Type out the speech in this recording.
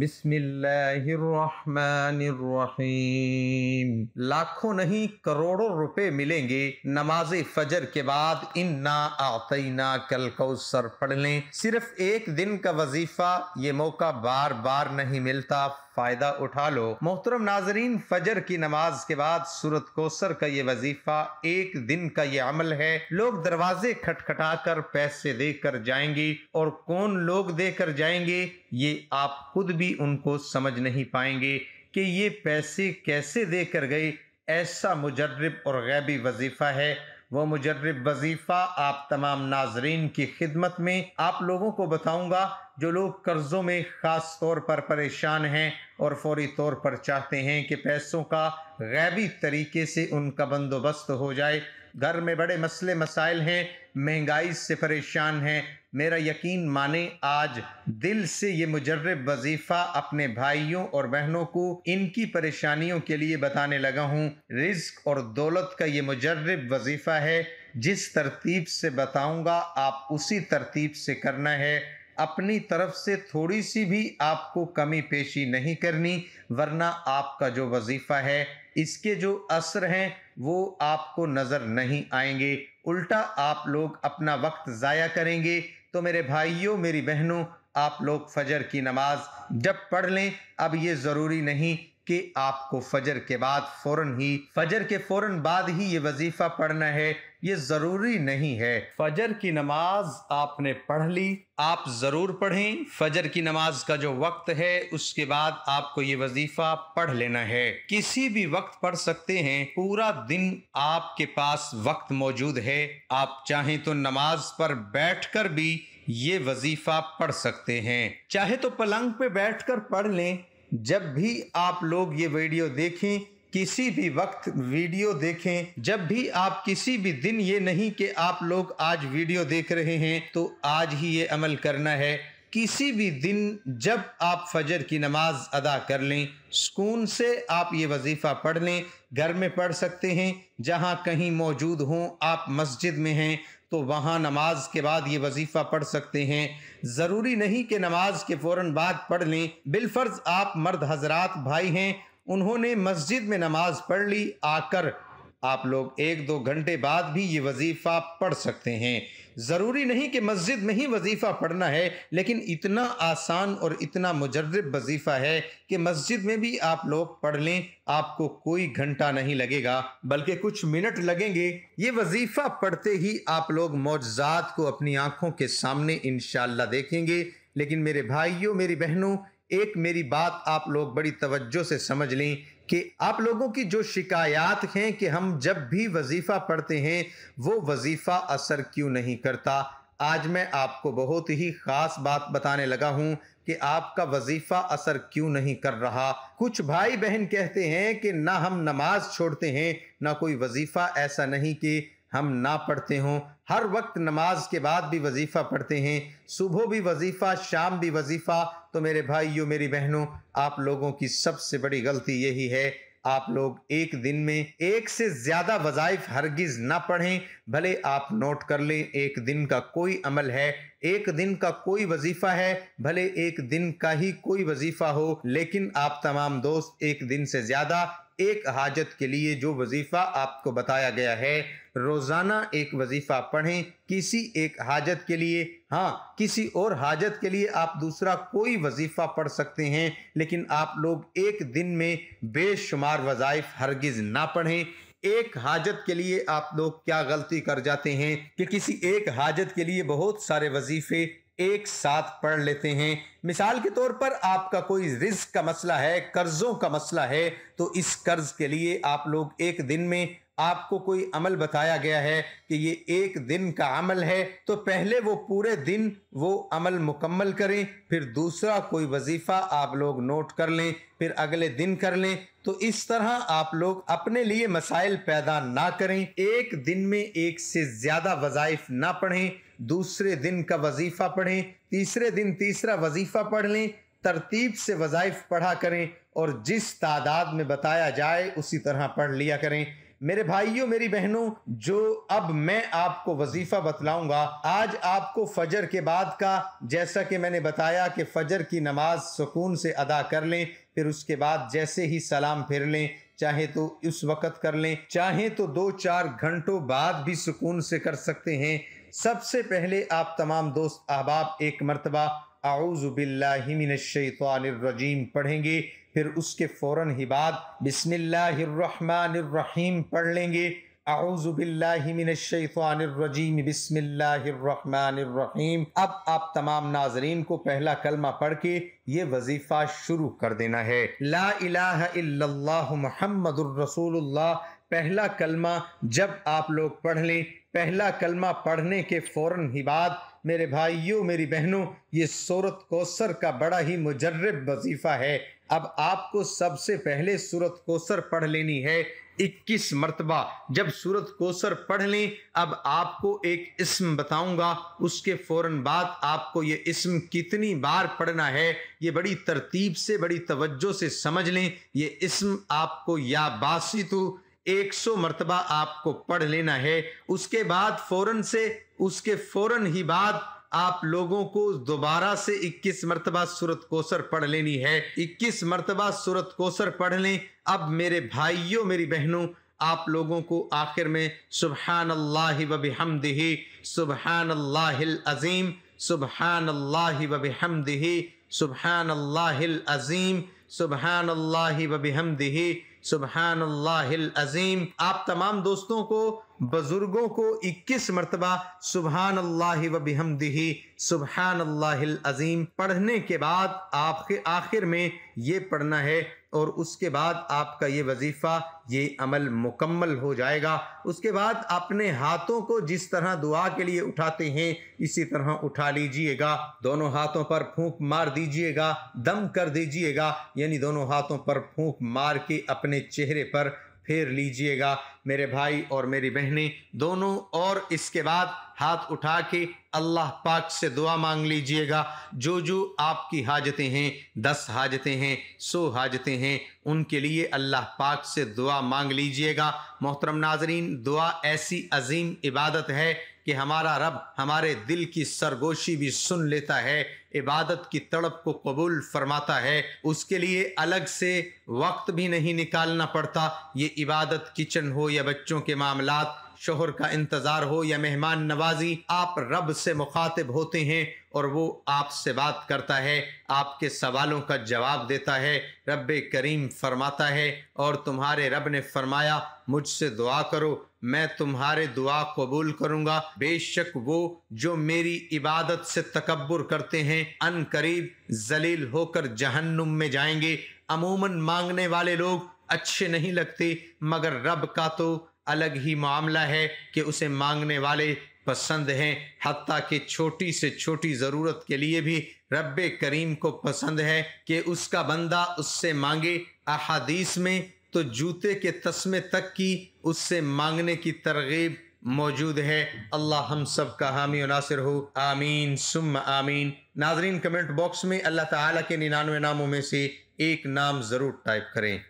बिस्मिल्लाहिर्रहमानिर्रहीम लाखों नहीं करोड़ों रुपए मिलेंगे नमाज फजर के बाद इन्ना आतना कल कौसर पढ़ लें सिर्फ एक दिन का वजीफा ये मौका बार बार नहीं मिलता फ़ायदा उठा लो मोहतरम नाजरीन फजर की नमाज के बाद सूरत कोसर का ये वजीफ़ा एक दिन का ये अमल है लोग दरवाजे खटखटा कर पैसे देकर जाएंगे और कौन लोग देकर जाएंगे ये आप खुद भी भी उनको समझ नहीं पाएंगे कि ये पैसे कैसे दे कर गए ऐसा मुजरब और गैबी वजीफ़ा है वो मुजरब वजीफ़ा आप तमाम नाजरीन की खिदमत में आप लोगों को बताऊंगा जो लोग कर्ज़ों में ख़ास तौर पर परेशान हैं और फौरी तौर पर चाहते हैं कि पैसों का गैबी तरीके से उनका बंदोबस्त हो जाए घर में बड़े मसले मसाइल हैं महंगाई से परेशान हैं मेरा यकीन माने आज दिल से ये मुजर्रब वजीफ़ा अपने भाइयों और बहनों को इनकी परेशानियों के लिए बताने लगा हूँ रिस्क और दौलत का ये मुजर्रब वजीफ़ा है जिस तरतीब से बताऊँगा आप उसी तरतीब से करना है अपनी तरफ से थोड़ी सी भी आपको कमी पेशी नहीं करनी वरना आपका जो वजीफ़ा है इसके जो असर हैं वो आपको नज़र नहीं आएंगे उल्टा आप लोग अपना वक्त ज़ाया करेंगे तो मेरे भाइयों मेरी बहनों आप लोग फजर की नमाज़ जब पढ़ लें अब ये ज़रूरी नहीं कि आपको फजर के बाद फ़ौरन ही फजर के फ़ौरन बाद ही ये वजीफ़ा पढ़ना है ये ज़रूरी नहीं है फजर की नमाज आपने पढ़ ली आप ज़रूर पढ़ें फजर की नमाज का जो वक्त है उसके बाद आपको ये वजीफ़ा पढ़ लेना है किसी भी वक्त पढ़ सकते हैं पूरा दिन आपके पास वक्त मौजूद है आप चाहें तो नमाज पर बैठकर भी ये वजीफ़ा पढ़ सकते हैं चाहे तो पलंग पे बैठकर पढ़ लें जब भी आप लोग ये वीडियो देखें किसी भी वक्त वीडियो देखें जब भी आप किसी भी दिन ये नहीं कि आप लोग आज वीडियो देख रहे हैं तो आज ही ये अमल करना है किसी भी दिन जब आप फजर की नमाज अदा कर लें सुकून से आप ये वजीफ़ा पढ़ लें घर में पढ़ सकते हैं जहाँ कहीं मौजूद हों आप मस्जिद में हैं तो वहाँ नमाज के बाद ये वजीफ़ा पढ़ सकते हैं ज़रूरी नहीं कि नमाज के फ़ौर बाद पढ़ लें बिलफ़र्ज़ आप मर्द हजरात भाई हैं उन्होंने मस्जिद में नमाज पढ़ ली आकर आप लोग एक दो घंटे बाद भी ये वजीफ़ा पढ़ सकते हैं ज़रूरी नहीं कि मस्जिद में ही वजीफ़ा पढ़ना है लेकिन इतना आसान और इतना मुजरब वजीफ़ा है कि मस्जिद में भी आप लोग पढ़ लें आपको कोई घंटा नहीं लगेगा बल्कि कुछ मिनट लगेंगे ये वजीफ़ा पढ़ते ही आप लोग मौजात को अपनी आँखों के सामने इन देखेंगे लेकिन मेरे भाइयों मेरी बहनों एक मेरी बात आप लोग बड़ी तवज्जो से समझ लें कि आप लोगों की जो शिकायत हैं कि हम जब भी वजीफ़ा पढ़ते हैं वो वजीफ़ा असर क्यों नहीं करता आज मैं आपको बहुत ही ख़ास बात बताने लगा हूं कि आपका वजीफ़ा असर क्यों नहीं कर रहा कुछ भाई बहन कहते हैं कि ना हम नमाज छोड़ते हैं ना कोई वजीफ़ा ऐसा नहीं कि हम ना पढ़ते हों हर वक्त नमाज के बाद भी वजीफ़ा पढ़ते हैं सुबह भी वजीफ़ा शाम भी वजीफ़ा तो मेरे भाइयों मेरी बहनों आप लोगों की सबसे बड़ी गलती यही है आप लोग एक दिन में एक से ज़्यादा वज़ाइफ हरगिज़ ना पढ़ें भले आप नोट कर लें एक दिन का कोई अमल है एक दिन का कोई वजीफ़ा है भले एक दिन का ही कोई वजीफ़ा हो लेकिन आप तमाम दोस्त एक दिन से ज़्यादा एक हाजत के लिए जो वजीफ़ा आपको बताया गया है रोज़ाना एक वजीफ़ा पढ़ें किसी एक हाजत के लिए हाँ किसी और हाजत के लिए आप दूसरा कोई वजीफ़ा पढ़ सकते हैं लेकिन आप लोग एक दिन में बेशुमार वज़ाइफ हरगिज़ ना पढ़ें एक हाजत के लिए आप लोग क्या गलती कर जाते हैं कि किसी एक हाजत के लिए बहुत सारे वजीफ़े एक साथ पढ़ लेते हैं मिसाल के तौर पर आपका कोई रिस्क का मसला है कर्ज़ों का मसला है तो इस कर्ज़ के लिए आप लोग एक दिन में आपको कोई अमल बताया गया है कि ये एक दिन का अमल है तो पहले वो पूरे दिन वो अमल मुकम्मल करें फिर दूसरा कोई वजीफ़ा आप लोग नोट कर लें फिर अगले दिन कर लें तो इस तरह आप लोग अपने लिए मसाइल पैदा ना करें एक दिन में एक से ज़्यादा वज़ाइफ ना पढ़ें दूसरे दिन का वजीफ़ा पढ़ें तीसरे दिन तीसरा वजीफ़ा पढ़ लें तरतीब से वज़ाइफ पढ़ा करें और जिस तादाद में बताया जाए उसी तरह पढ़ लिया करें मेरे भाइयों मेरी बहनों जो अब मैं आपको वजीफा बतलाऊंगा आज आपको फजर के बाद का जैसा कि मैंने बताया कि फजर की नमाज सुकून से अदा कर लें फिर उसके बाद जैसे ही सलाम फिर लें चाहे तो उस वक़्त कर लें चाहे तो दो चार घंटों बाद भी सुकून से कर सकते हैं सबसे पहले आप तमाम दोस्त अहबाब एक मरतबा आउज़बिल्लिमिनशैतरजीम पढ़ेंगे फिर उसके फ़ौरन ही बाद बिसमीम पढ़ लेंगे आउज़बिल्लिमिनशैतरजीम बिसमीम अब आप तमाम नाजरीन को पहला कलमा पढ़ के ये वजीफ़ा शुरू कर देना है ला इलाह इल्लल्लाह मुहम्मदुर रसूलुल्लाह पहला कलमा जब आप लोग पढ़ लें पहला कलमा पढ़ने के फ़ौर ही बाद मेरे भाइयों मेरी बहनों ये सूरत कोसर का बड़ा ही मुजर्रब वजीफ़ा है अब आपको सबसे पहले सूरत कोसर पढ़ लेनी है 21 मरतबा जब सूरत कोसर पढ़ लें अब आपको एक इसम बताऊंगा उसके फ़ौर बाद आपको ये इसम कितनी बार पढ़ना है ये बड़ी तरतीब से बड़ी तवज्जो से समझ लें ये इसम आपको या बासितु तो 100 मरतबा आपको पढ़ लेना है उसके बाद फ़ौरन से उसके फ़ौरन ही बाद आप लोगों को दोबारा से 21 मरतबा सूरत कोसर पढ़ लेनी है 21 मरतबा सूरत कोसर पढ़ लें अब मेरे भाइयों मेरी बहनों आप लोगों को आखिर में सुबहान अल्लाह वबहमदही सुबहान अल्लाज़ीम सुबहान अल्लाह वबहमदही सुबहान अल्लाज़ीम सुबहान अल्लाह सुबहान अजीम आप तमाम दोस्तों को बुजुर्गों को 21 मरतबा सुबहान अल्लाहमदही सुबहान अल्लाहिल अजीम पढ़ने के बाद आपके आखिर में ये पढ़ना है और उसके बाद आपका ये वजीफ़ा ये अमल मुकम्मल हो जाएगा उसके बाद अपने हाथों को जिस तरह दुआ के लिए उठाते हैं इसी तरह उठा लीजिएगा दोनों हाथों पर फूंक मार दीजिएगा दम कर दीजिएगा यानी दोनों हाथों पर फूंक मार के अपने चेहरे पर फेर लीजिएगा मेरे भाई और मेरी बहनें दोनों और इसके बाद हाथ उठा के अल्लाह पाक से दुआ मांग लीजिएगा जो जो आपकी हाजतें हैं दस हाजतें हैं सौ हाजतें हैं उनके लिए अल्लाह पाक से दुआ मांग लीजिएगा मोहतरम नाजरीन दुआ ऐसी अजीम इबादत है कि हमारा रब हमारे दिल की सरगोशी भी सुन लेता है इबादत की तड़प को कबूल फरमाता है उसके लिए अलग से वक्त भी नहीं निकालना पड़ता ये इबादत किचन हो या बच्चों के मामला शोहर का इंतज़ार हो या मेहमान नवाजी आप रब से मुखातिब होते हैं और वो आपसे बात करता है आपके सवालों का जवाब देता है रब करीम फरमाता है और तुम्हारे रब ने फरमाया मुझसे दुआ करो मैं तुम्हारे दुआ कबूल करूंगा बेशक वो जो मेरी इबादत से तकबर करते हैं अन करीब जलील होकर जहन्नुम में जाएंगे अमूमन मांगने वाले लोग अच्छे नहीं लगते मगर रब का तो अलग ही मामला है कि उसे मांगने वाले पसंद हैं हती कि छोटी से छोटी ज़रूरत के लिए भी रब करीम को पसंद है कि उसका बंदा उससे मांगे अहादीस में तो जूते के तस्मे तक की उससे मांगने की तरगीब मौजूद है अल्लाह हम सब का हामी नासिर हो आमीन सुम आमीन नाजरीन कमेंट बॉक्स में अल्लाह ताला के निन्यानवे नामों में से एक नाम ज़रूर टाइप करें